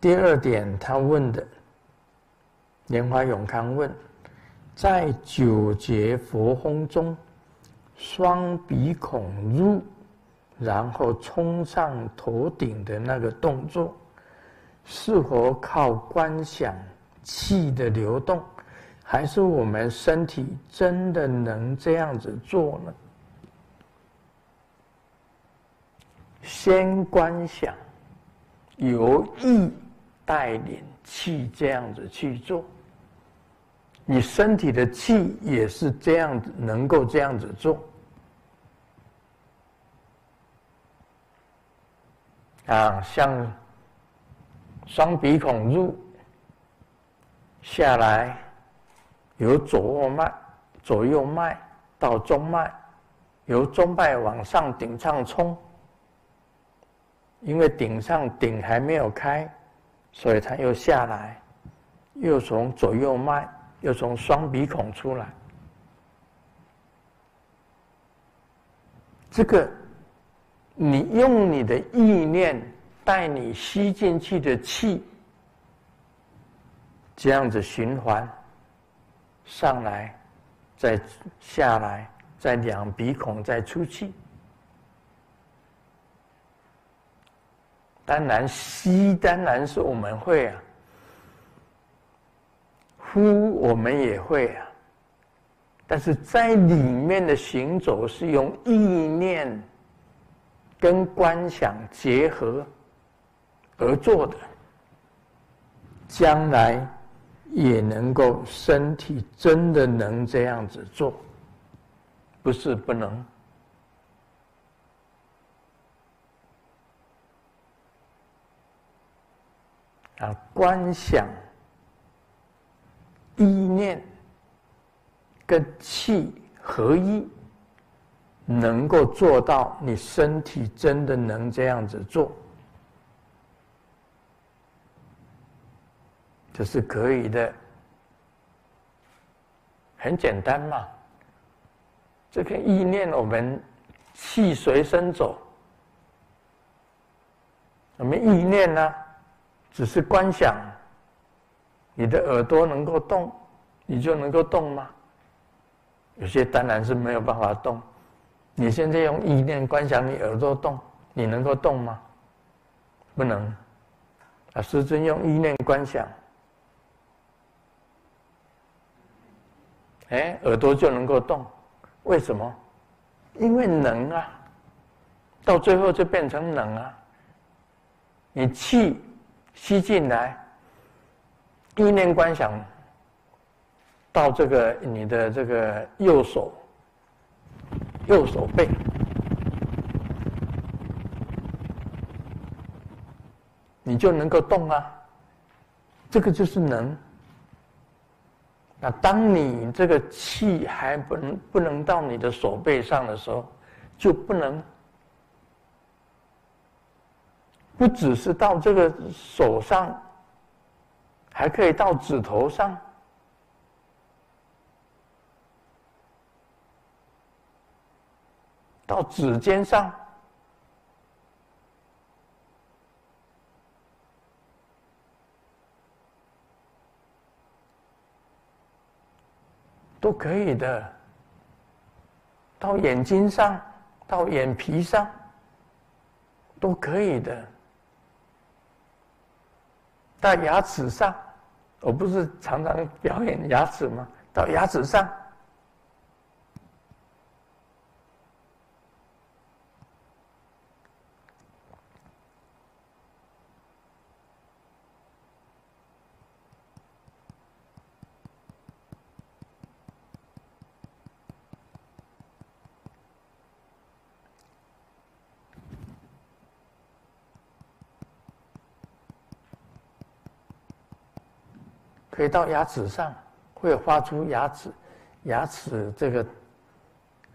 第二点，他问的，莲花永康问，在九节佛空中，双鼻孔入，然后冲上头顶的那个动作，是否靠观想气的流动，还是我们身体真的能这样子做呢？先观想，由意。带领气这样子去做，你身体的气也是这样子能够这样子做，啊，像双鼻孔入下来，由左脉、左右脉到中脉，由中脉往上顶上冲，因为顶上顶还没有开。所以它又下来，又从左右脉，又从双鼻孔出来。这个，你用你的意念带你吸进去的气，这样子循环，上来，再下来，再两鼻孔再出气。当然吸当然是我们会啊，呼我们也会啊，但是在里面的行走是用意念跟观想结合而做的，将来也能够身体真的能这样子做，不是不能。啊，观想、意念跟气合一，能够做到，你身体真的能这样子做，这是可以的。很简单嘛，这个意念，我们气随身走，我们意念呢？只是观想，你的耳朵能够动，你就能够动吗？有些当然是没有办法动。你现在用意念观想你耳朵动，你能够动吗？不能。啊，师尊用意念观想，哎，耳朵就能够动，为什么？因为能啊，到最后就变成能啊。你气。吸进来，意念观想到这个你的这个右手，右手背，你就能够动啊。这个就是能。那当你这个气还不能不能到你的手背上的时候，就不能。不只是到这个手上，还可以到指头上，到指尖上，都可以的。到眼睛上，到眼皮上，都可以的。到牙齿上，我不是常常表演牙齿吗？到牙齿上。可以到牙齿上，会发出牙齿、牙齿这个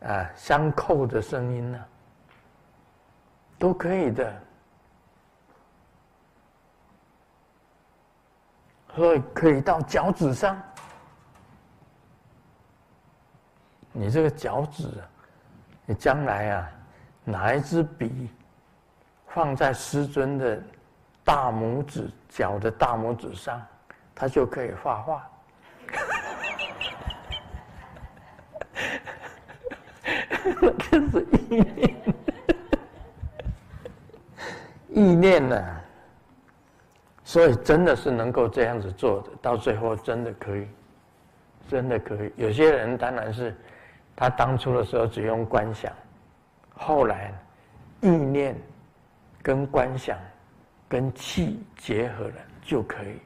啊相扣的声音呢，都可以的。所以可以到脚趾上，你这个脚趾，你将来啊，拿一支笔放在师尊的大拇指脚的大拇指上。他就可以画画。这是意念，意念呢？所以真的是能够这样子做的，到最后真的可以，真的可以。有些人当然是他当初的时候只用观想，后来意念跟观想跟气结合了，就可以。